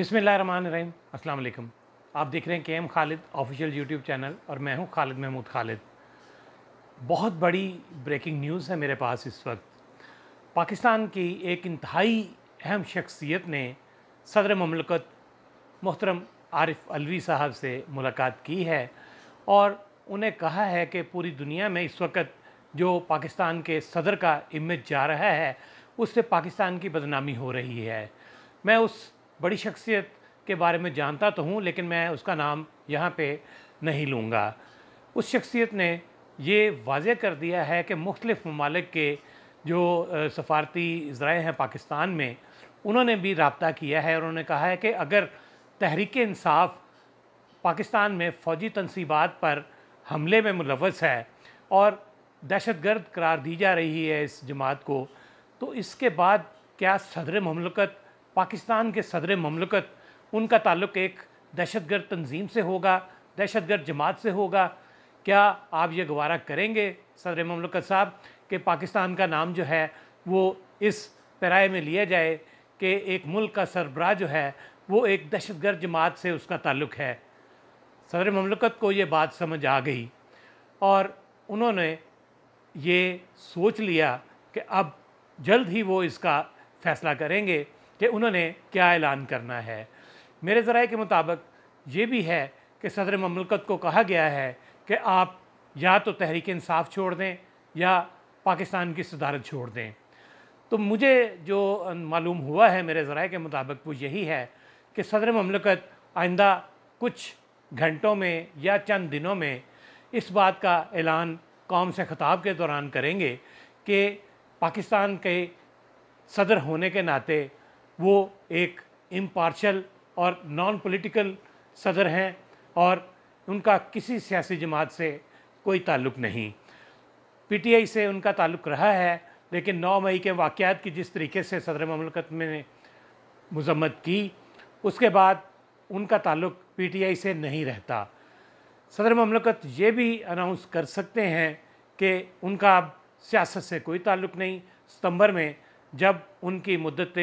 अस्सलाम वालेकुम आप देख रहे हैं K M Khalid official YouTube channel और मैं हूं खालिद महमूद खालिद बहुत बड़ी ब्रेकिंग न्यूज़ है मेरे पास इस वक्त पाकिस्तान की एक इंतहाई अहम शख्सियत ने सदर ममलकत मोहतरम आरिफ अलवी साहब से मुलाकात की है और उन्हें कहा है कि पूरी दुनिया में इस वक्त जो पाकिस्तान के सदर का इमेज जा रहा है उससे पाकिस्तान की बदनामी हो रही है मैं उस बड़ी शख्सियत के बारे में जानता तो हूँ लेकिन मैं उसका नाम यहाँ पे नहीं लूँगा उस शख्सियत ने ये वाजह कर दिया है कि मुख्तलिफ़ ममालिक के जो सफारती ज़राए हैं पाकिस्तान में उन्होंने भी रबता किया है और उन्होंने कहा है कि अगर तहरीक इंसाफ पाकिस्तान में फ़ौजी तनसीबात पर हमले में मुलवस है और दहशत गर्द करार दी जा रही है इस जमात को तो इसके बाद क्या सदर ममलकत पाकिस्तान के सदर ममलकत उनका ताल्लुक एक दहशतगर्द तंजीम से होगा दहशतगर्द जमात से होगा क्या आप ये गवारा करेंगे सदर ममलकत साहब कि पाकिस्तान का नाम जो है वो इस पराए में लिया जाए कि एक मुल्क का सरबराह जो है वो एक दहशतगर्द जमात से उसका ताल्लुक है सदर ममलकत को ये बात समझ आ गई और उन्होंने ये सोच लिया कि अब जल्द ही वो इसका फ़ैसला करेंगे कि उन्होंने क्या ऐलान करना है मेरे ज़रा के मुताबिक ये भी है कि सदर ममलकत को कहा गया है कि आप या तो तहरीक इंसाफ छोड़ दें या पाकिस्तान की सदारत छोड़ दें तो मुझे जो मालूम हुआ है मेरे ज़रा के मुताबिक वो यही है कि सदर ममलकत आइंदा कुछ घंटों में या चंद दिनों में इस बात का ऐलान कौम से ख़ताब के दौरान करेंगे कि पाकिस्तान के सदर होने के नाते वो एक इम्पार्शल और नॉन पॉलिटिकल सदर हैं और उनका किसी सियासी जमात से कोई ताल्लुक़ नहीं पीटीआई से उनका ताल्लुक़ रहा है लेकिन 9 मई के वाक़ात की जिस तरीके से सदर ममलकत में मजम्मत की उसके बाद उनका ताल्लुक़ पीटीआई से नहीं रहता सदर ममलकत ये भी अनाउंस कर सकते हैं कि उनका अब सियासत से कोई ताल्लुक़ नहीं सितंबर में जब उनकी मुद्दत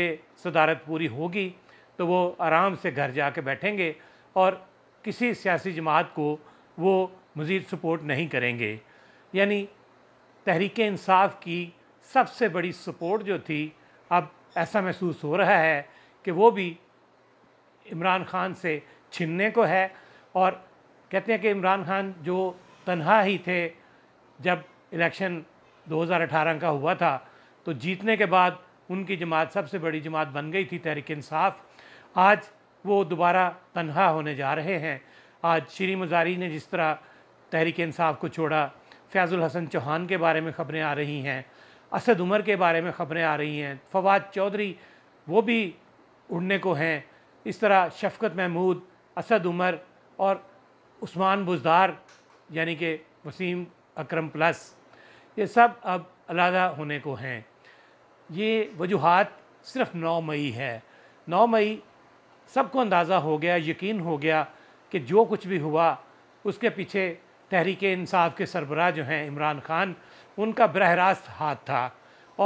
सदारत पूरी होगी तो वो आराम से घर जा के बैठेंगे और किसी सियासी जमात को वो मज़ीद सपोर्ट नहीं करेंगे यानी तहरीक इंसाफ की सबसे बड़ी सपोर्ट जो थी अब ऐसा महसूस हो रहा है कि वो भी इमरान खान से छिनने को है और कहते हैं कि इमरान खान जो तनहा ही थे जब इलेक्शन 2018 का हुआ था तो जीतने के बाद उनकी जमात सबसे बड़ी जमात बन गई थी तहरीक इंसाफ आज वो दोबारा तनहा होने जा रहे हैं आज श्री मजारी ने जिस तरह तहरीक इंसाफ को छोड़ा फैज़ुल हसन चौहान के बारे में ख़बरें आ रही हैं असद उमर के बारे में ख़बरें आ रही हैं फवाद चौधरी वो भी उड़ने को हैं इस तरह शफकत महमूद असद उमर और उस्मान बुजदार यानी कि वसीम अकरम प्लस ये सब अब अलहदा होने को हैं ये वजूहत सिर्फ नौ मई है नौ मई सबको अंदाज़ा हो गया यकीन हो गया कि जो कुछ भी हुआ उसके पीछे तहरीक इंसाफ के सरबरा जो हैं इमरान खान उनका बरह रास्त हाथ था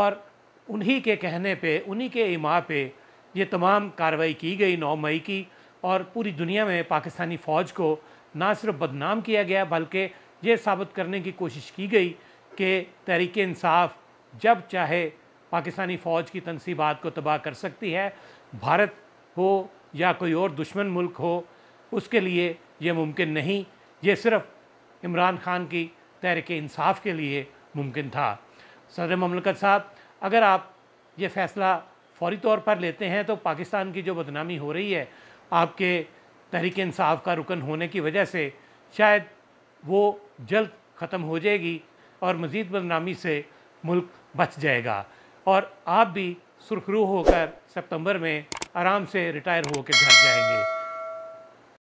और उन्हीं के कहने पे उन्हीं के इमा पे ये तमाम कार्रवाई की गई नौ मई की और पूरी दुनिया में पाकिस्तानी फ़ौज को ना सिर्फ बदनाम किया गया बल्कि ये साबित करने की कोशिश की गई कि तहरीक इंसाफ जब चाहे पाकिस्तानी फ़ौज की तनसीबात को तबाह कर सकती है भारत हो या कोई और दुश्मन मुल्क हो उसके लिए ये मुमकिन नहीं ये सिर्फ इमरान खान की तहरीक इंसाफ के लिए मुमकिन था सदर ममलकत साहब अगर आप ये फ़ैसला फौरी तौर पर लेते हैं तो पाकिस्तान की जो बदनामी हो रही है आपके तहरीक इंसाफ का रुकन होने की वजह से शायद वो जल्द ख़त्म हो जाएगी और मज़ीद बदनामी से मुल्क बच जाएगा और आप भी सुरखरू होकर सितंबर में आराम से रिटायर होकर घर जाएंगे